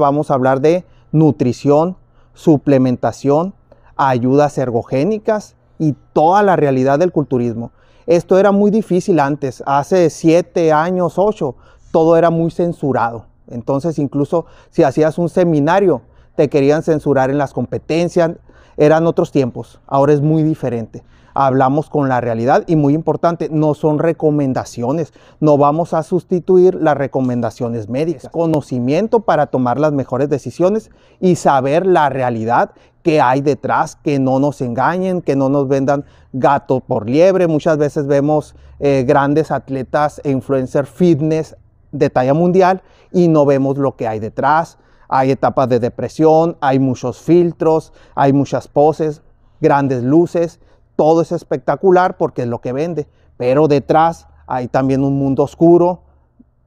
vamos a hablar de nutrición, suplementación, ayudas ergogénicas y toda la realidad del culturismo. Esto era muy difícil antes, hace siete años, ocho, todo era muy censurado. Entonces incluso si hacías un seminario, te querían censurar en las competencias, eran otros tiempos, ahora es muy diferente hablamos con la realidad y muy importante, no son recomendaciones, no vamos a sustituir las recomendaciones médicas, conocimiento para tomar las mejores decisiones y saber la realidad que hay detrás, que no nos engañen, que no nos vendan gato por liebre. Muchas veces vemos eh, grandes atletas e influencer fitness de talla mundial y no vemos lo que hay detrás. Hay etapas de depresión, hay muchos filtros, hay muchas poses, grandes luces todo es espectacular porque es lo que vende, pero detrás hay también un mundo oscuro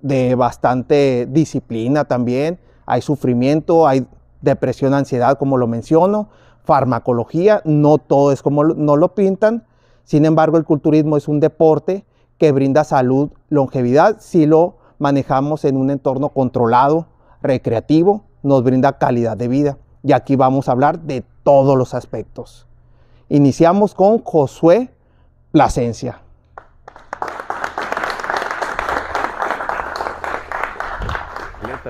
de bastante disciplina también, hay sufrimiento, hay depresión, ansiedad, como lo menciono, farmacología, no todo es como no lo pintan, sin embargo el culturismo es un deporte que brinda salud, longevidad, si lo manejamos en un entorno controlado, recreativo, nos brinda calidad de vida. Y aquí vamos a hablar de todos los aspectos. Iniciamos con Josué Plasencia.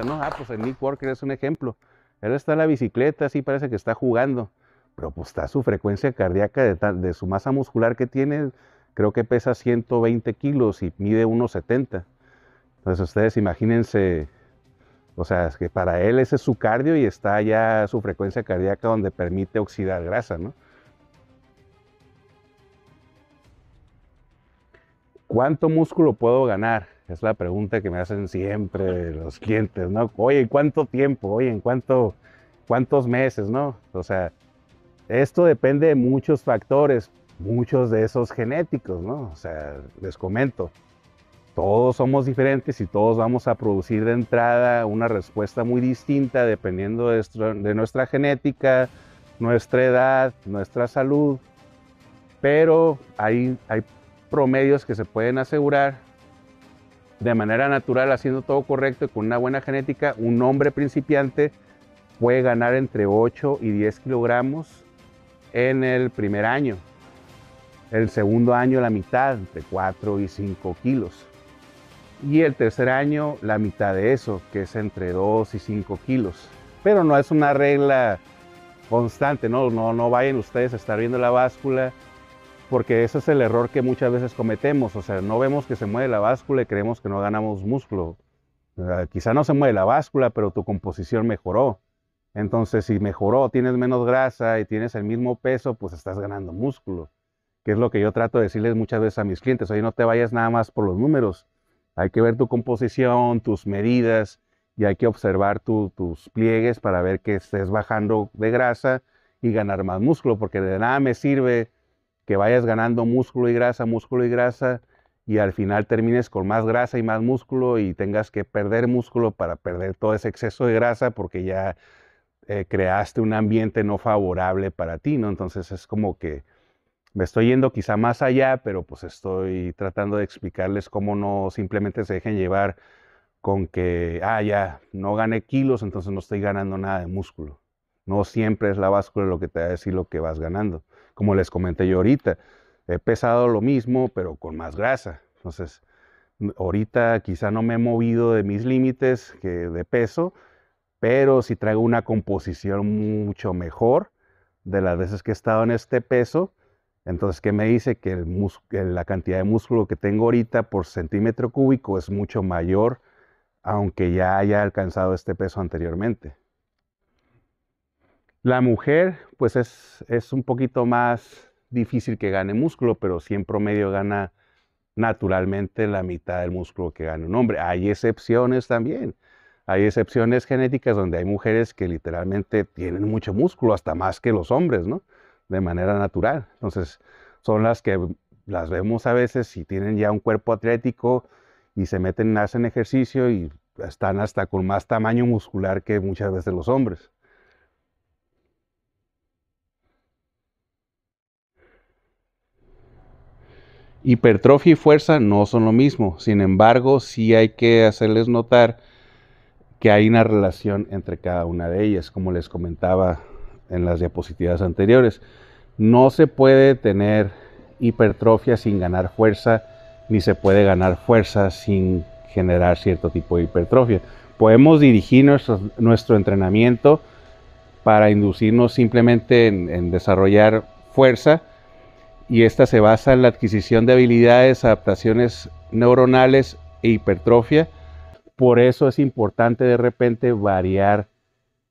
Ah, pues el Nick Walker es un ejemplo. Él está en la bicicleta, así parece que está jugando, pero pues está su frecuencia cardíaca de, de su masa muscular que tiene, creo que pesa 120 kilos y mide 1,70. Entonces ustedes imagínense, o sea, es que para él ese es su cardio y está ya su frecuencia cardíaca donde permite oxidar grasa, ¿no? ¿Cuánto músculo puedo ganar? Es la pregunta que me hacen siempre los clientes, ¿no? Oye, cuánto tiempo? Oye, ¿en cuánto, cuántos meses, no? O sea, esto depende de muchos factores, muchos de esos genéticos, ¿no? O sea, les comento, todos somos diferentes y todos vamos a producir de entrada una respuesta muy distinta dependiendo de, nuestra, genética, nuestra edad, nuestra salud, pero hay, hay promedios que se pueden asegurar de manera natural, haciendo todo correcto y con una buena genética, un hombre principiante puede ganar entre 8 y 10 kilogramos en el primer año. El segundo año la mitad, entre 4 y 5 kilos. Y el tercer año la mitad de eso, que es entre 2 y 5 kilos. Pero no es una regla constante, no, no, no vayan ustedes a estar viendo la báscula porque ese es el error que muchas veces cometemos, o sea, no vemos que se mueve la báscula y creemos que no ganamos músculo. quizá no se mueve la báscula, pero tu composición mejoró. Entonces, si mejoró, tienes menos grasa y tienes el mismo peso, pues estás ganando músculo, que es lo que yo trato de decirles muchas veces a mis clientes. Oye, no te vayas nada más por los números. Hay que ver tu composición, tus medidas y hay que observar tus pliegues para ver que estés bajando de grasa y ganar más músculo, porque de nada me sirve que vayas ganando músculo y grasa, músculo y grasa, y al final termines con más grasa y más músculo y tengas que perder músculo para perder todo ese exceso de grasa porque ya eh, creaste un ambiente no favorable para ti, ¿no? Entonces es como que me estoy yendo quizá más allá, pero pues estoy tratando de explicarles cómo no simplemente se dejen llevar con que, ah, ya, no gané kilos, entonces no estoy ganando nada de músculo. No siempre es la báscula lo que te va a decir lo que vas ganando. Como les comenté yo ahorita, he pesado lo mismo, pero con más grasa. Entonces, mm, ahorita quizá no me he movido de mis límites de peso, pero si traigo una composición mucho mejor de las veces que he estado en este peso. Entonces, ¿qué me dice? Que la cantidad de músculo que tengo ahorita por centímetro cúbico es mucho mayor, aunque ya haya alcanzado este peso anteriormente. La mujer, pues es, un poquito más difícil que gane músculo, pero sí en promedio gana naturalmente la mitad del músculo que gana un hombre. Hay excepciones también. Hay excepciones genéticas donde hay mujeres que literalmente tienen mucho músculo, hasta más que los hombres, ¿no? De manera natural. Entonces, son las que las vemos a veces si tienen ya un cuerpo atlético y se meten, hacen ejercicio y están hasta con más tamaño muscular que muchas veces los hombres. Hipertrofia y fuerza no son lo mismo, sin embargo, sí hay que hacerles notar que hay una relación entre cada una de ellas, como les comentaba en las diapositivas anteriores. No se puede tener hipertrofia sin ganar fuerza, ni se puede ganar fuerza sin generar cierto tipo de hipertrofia. Podemos dirigir nuestro, entrenamiento para inducirnos simplemente en desarrollar fuerza, y esta se basa en la adquisición de habilidades, adaptaciones neuronales e hipertrofia. Por eso es importante de repente variar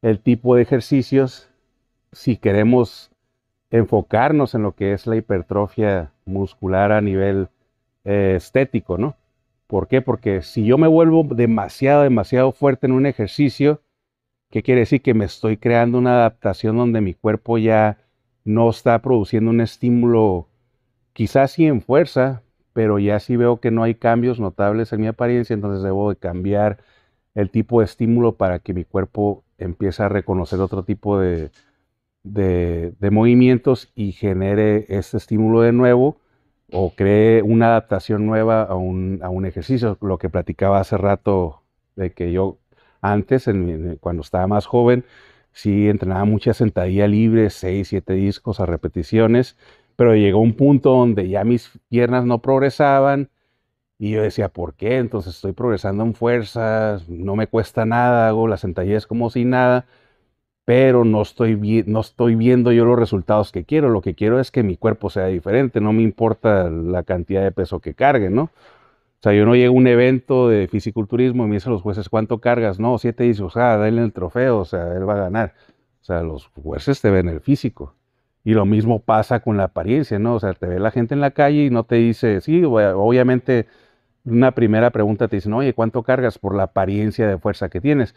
el tipo de ejercicios si queremos enfocarnos en lo que es la hipertrofia muscular a nivel eh, estético, ¿no? ¿Por qué? Porque si yo me vuelvo demasiado, demasiado fuerte en un ejercicio, ¿qué quiere decir? Que me estoy creando una adaptación donde mi cuerpo ya no está produciendo un estímulo Quizás sí en fuerza, pero ya sí veo que no hay cambios notables en mi apariencia, entonces debo de cambiar el tipo de estímulo para que mi cuerpo empiece a reconocer otro tipo de, movimientos y genere este estímulo de nuevo o cree una adaptación nueva a un, ejercicio. Lo que platicaba hace rato de que yo antes, cuando estaba más joven, sí entrenaba mucha sentadilla libre, 6, 7 discos a repeticiones pero llegó un punto donde ya mis piernas no progresaban y yo decía, ¿por qué? Entonces estoy progresando en fuerzas, no me cuesta nada, hago las es como si nada, pero no estoy, no estoy viendo yo los resultados que quiero. Lo que quiero es que mi cuerpo sea diferente, no me importa la cantidad de peso que cargue, ¿no? O sea, yo no llego a un evento de fisiculturismo y me dicen los jueces, ¿cuánto cargas? No, siete dice, o ah, sea, dale el trofeo, o sea, él va a ganar. O sea, los jueces te ven el físico. Y lo mismo pasa con la apariencia, ¿no? O sea, te ve la gente en la calle y no te dice, sí, eh, obviamente una primera pregunta te no, oye, ¿cuánto cargas por la apariencia de fuerza que tienes?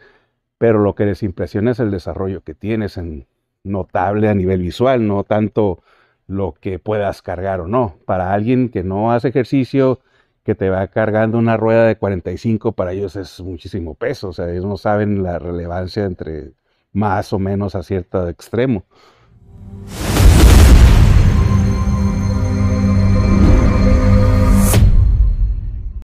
Pero lo que les impresiona es el desarrollo que tienes en notable a nivel visual, no tanto lo que puedas cargar o no. Para alguien que no hace ejercicio, que te va cargando una rueda de 45, para ellos es muchísimo peso, o sea, ellos no saben la relevancia entre más o menos a cierto extremo.